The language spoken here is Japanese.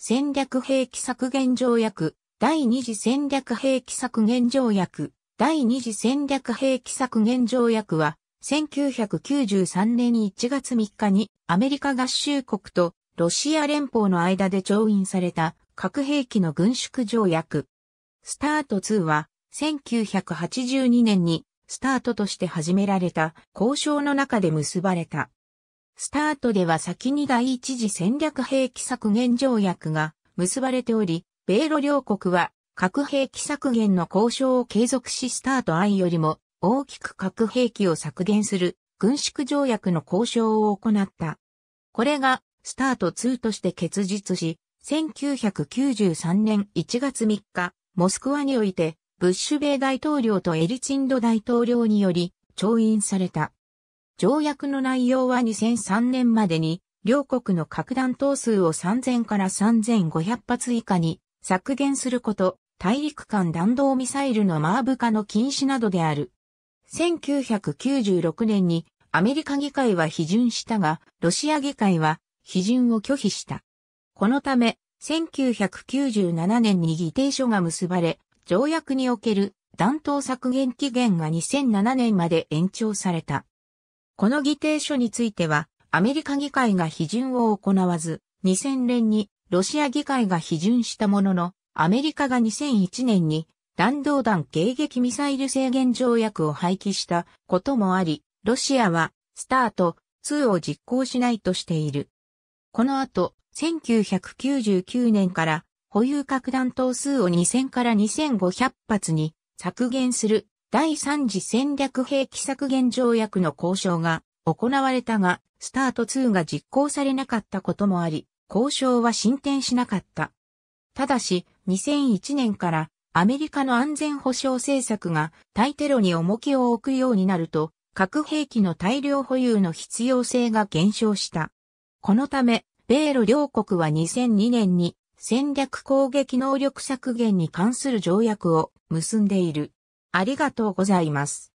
戦略兵器削減条約、第二次戦略兵器削減条約、第二次戦略兵器削減条約は、1993年1月3日にアメリカ合衆国とロシア連邦の間で調印された核兵器の軍縮条約。スタート2は1982年にスタートとして始められた交渉の中で結ばれた。スタートでは先に第一次戦略兵器削減条約が結ばれており、米ロ両国は核兵器削減の交渉を継続しスタート愛よりも大きく核兵器を削減する軍縮条約の交渉を行った。これがスタート2として結実し、1993年1月3日、モスクワにおいて、ブッシュ米大統領とエリチンド大統領により、調印された。条約の内容は2003年までに、両国の核弾頭数を3000から3500発以下に削減すること、大陸間弾道ミサイルのマーブ化の禁止などである。1996年にアメリカ議会は批准したが、ロシア議会は批准を拒否した。このため、1997年に議定書が結ばれ、条約における弾頭削減期限が2007年まで延長された。この議定書については、アメリカ議会が批准を行わず、2000年にロシア議会が批准したものの、アメリカが2001年に弾道弾迎撃ミサイル制限条約を廃棄したこともあり、ロシアはスタート2を実行しないとしている。この後、1999年から保有核弾頭数を2000から2500発に削減する第3次戦略兵器削減条約の交渉が行われたが、スタート2が実行されなかったこともあり、交渉は進展しなかった。ただし、2001年からアメリカの安全保障政策が対テロに重きを置くようになると、核兵器の大量保有の必要性が減少した。このため、米ロ両国は2002年に戦略攻撃能力削減に関する条約を結んでいる。ありがとうございます。